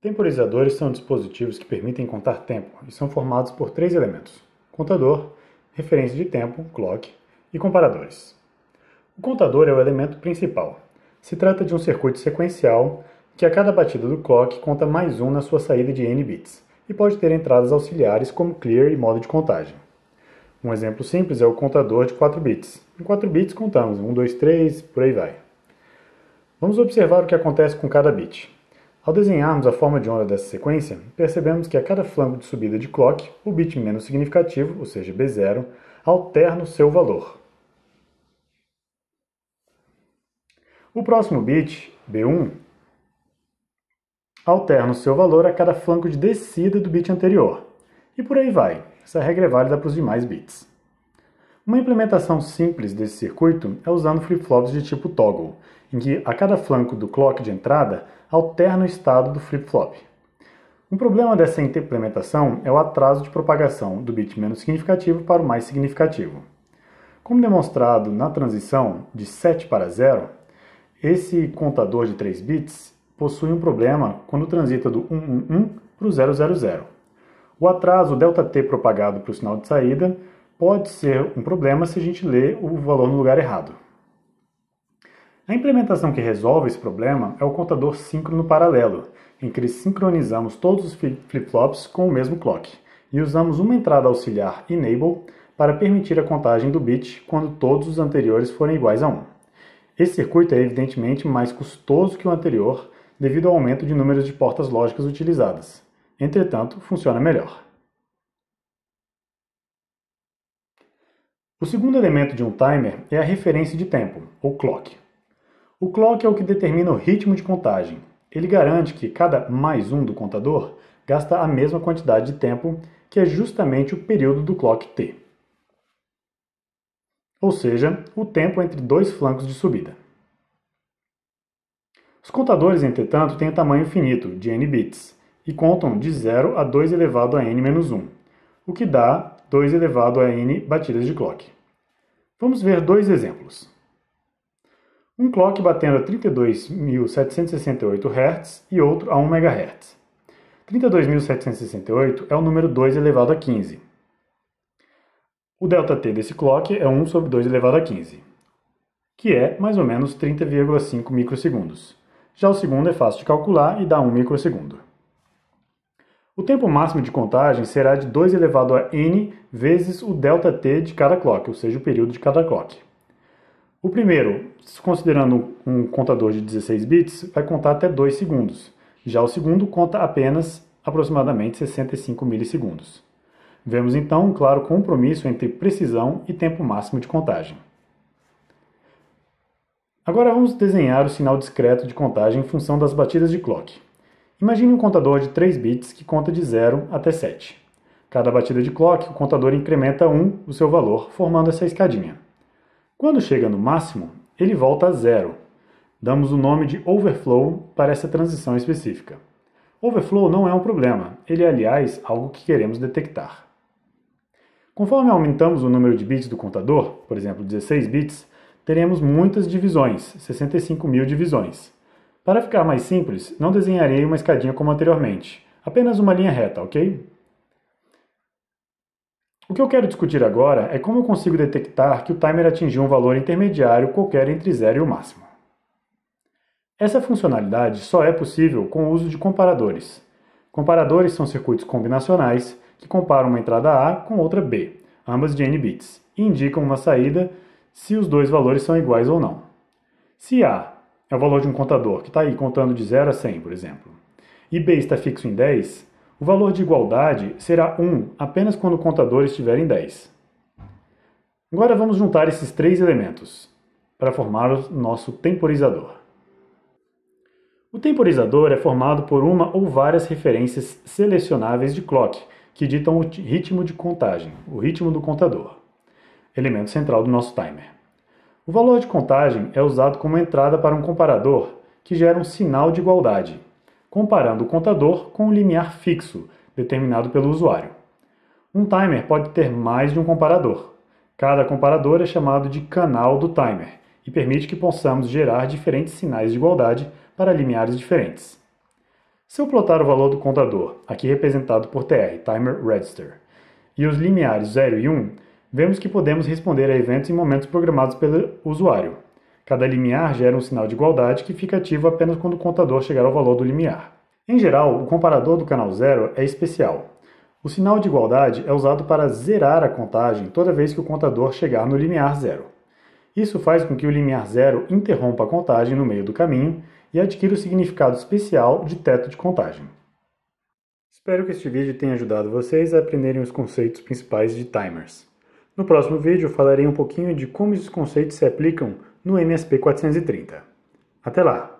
Temporizadores são dispositivos que permitem contar tempo e são formados por três elementos: contador, referência de tempo, clock, e comparadores. O contador é o elemento principal. Se trata de um circuito sequencial que a cada batida do clock conta mais um na sua saída de n bits e pode ter entradas auxiliares como clear e modo de contagem. Um exemplo simples é o contador de 4 bits. Em 4 bits contamos 1, 2, 3, por aí vai. Vamos observar o que acontece com cada bit. Ao desenharmos a forma de onda dessa sequência, percebemos que a cada flanco de subida de clock, o bit menos significativo, ou seja, B0, alterna o seu valor. O próximo bit, B1, alterna o seu valor a cada flanco de descida do bit anterior. E por aí vai. Essa regra é válida para os demais bits. Uma implementação simples desse circuito é usando flip-flops de tipo toggle, em que a cada flanco do clock de entrada alterna o estado do flip-flop. Um problema dessa implementação é o atraso de propagação do bit menos significativo para o mais significativo. Como demonstrado na transição de 7 para 0, esse contador de 3 bits possui um problema quando transita do 111 para o 000. O atraso delta t propagado para o sinal de saída pode ser um problema se a gente lê o valor no lugar errado. A implementação que resolve esse problema é o contador síncrono paralelo, em que sincronizamos todos os flip-flops com o mesmo clock e usamos uma entrada auxiliar enable para permitir a contagem do bit quando todos os anteriores forem iguais a 1. Esse circuito é evidentemente mais custoso que o anterior devido ao aumento de números de portas lógicas utilizadas. Entretanto, funciona melhor. O segundo elemento de um timer é a referência de tempo, ou clock. O clock é o que determina o ritmo de contagem. Ele garante que cada mais um do contador gasta a mesma quantidade de tempo, que é justamente o período do clock T. Ou seja, o tempo entre dois flancos de subida. Os contadores, entretanto, têm tamanho finito, de n bits, e contam de 0 a 2 elevado a n-1, o que dá 2 elevado a n batidas de clock. Vamos ver dois exemplos. Um clock batendo a 32.768 Hz e outro a 1 MHz. 32.768 é o número 2 elevado a 15. O ΔT desse clock é 1 sobre 2 elevado a 15, que é mais ou menos 30,5 microsegundos. Já o segundo é fácil de calcular e dá 1 microsegundo. O tempo máximo de contagem será de 2 elevado a n vezes o ΔT de cada clock, ou seja, o período de cada clock. O primeiro, considerando um contador de 16 bits, vai contar até 2 segundos. Já o segundo conta apenas aproximadamente 65 milissegundos. Vemos então um claro compromisso entre precisão e tempo máximo de contagem. Agora vamos desenhar o sinal discreto de contagem em função das batidas de clock. Imagine um contador de 3 bits que conta de 0 até 7. Cada batida de clock, o contador incrementa 1 o seu valor, formando essa escadinha. Quando chega no máximo, ele volta a zero. Damos o nome de overflow para essa transição específica. Overflow não é um problema, ele é, aliás, algo que queremos detectar. Conforme aumentamos o número de bits do contador, por exemplo, 16 bits, teremos muitas divisões, 65 mil divisões. Para ficar mais simples, não desenharei uma escadinha como anteriormente, apenas uma linha reta, ok? O que eu quero discutir agora é como eu consigo detectar que o timer atingiu um valor intermediário qualquer entre zero e o máximo. Essa funcionalidade só é possível com o uso de comparadores. Comparadores são circuitos combinacionais que comparam uma entrada A com outra B, ambas de n bits, e indicam uma saída se os dois valores são iguais ou não. Se A é o valor de um contador, que está aí contando de 0 a 100, por exemplo, e B está fixo em 10, o valor de igualdade será 1 apenas quando o contador estiver em 10. Agora vamos juntar esses três elementos para formar o nosso temporizador. O temporizador é formado por uma ou várias referências selecionáveis de clock, que ditam o ritmo de contagem, o ritmo do contador, elemento central do nosso timer. O valor de contagem é usado como entrada para um comparador, que gera um sinal de igualdade, comparando o contador com o um limiar fixo determinado pelo usuário. Um timer pode ter mais de um comparador. Cada comparador é chamado de canal do timer e permite que possamos gerar diferentes sinais de igualdade para limiares diferentes. Se eu plotar o valor do contador, aqui representado por TR, Timer Register, e os limiares 0 e 1, vemos que podemos responder a eventos em momentos programados pelo usuário. Cada limiar gera um sinal de igualdade que fica ativo apenas quando o contador chegar ao valor do limiar. Em geral, o comparador do canal zero é especial. O sinal de igualdade é usado para zerar a contagem toda vez que o contador chegar no limiar zero. Isso faz com que o limiar zero interrompa a contagem no meio do caminho e adquira o significado especial de teto de contagem. Espero que este vídeo tenha ajudado vocês a aprenderem os conceitos principais de timers. No próximo vídeo falarei um pouquinho de como esses conceitos se aplicam no MSP 430. Até lá!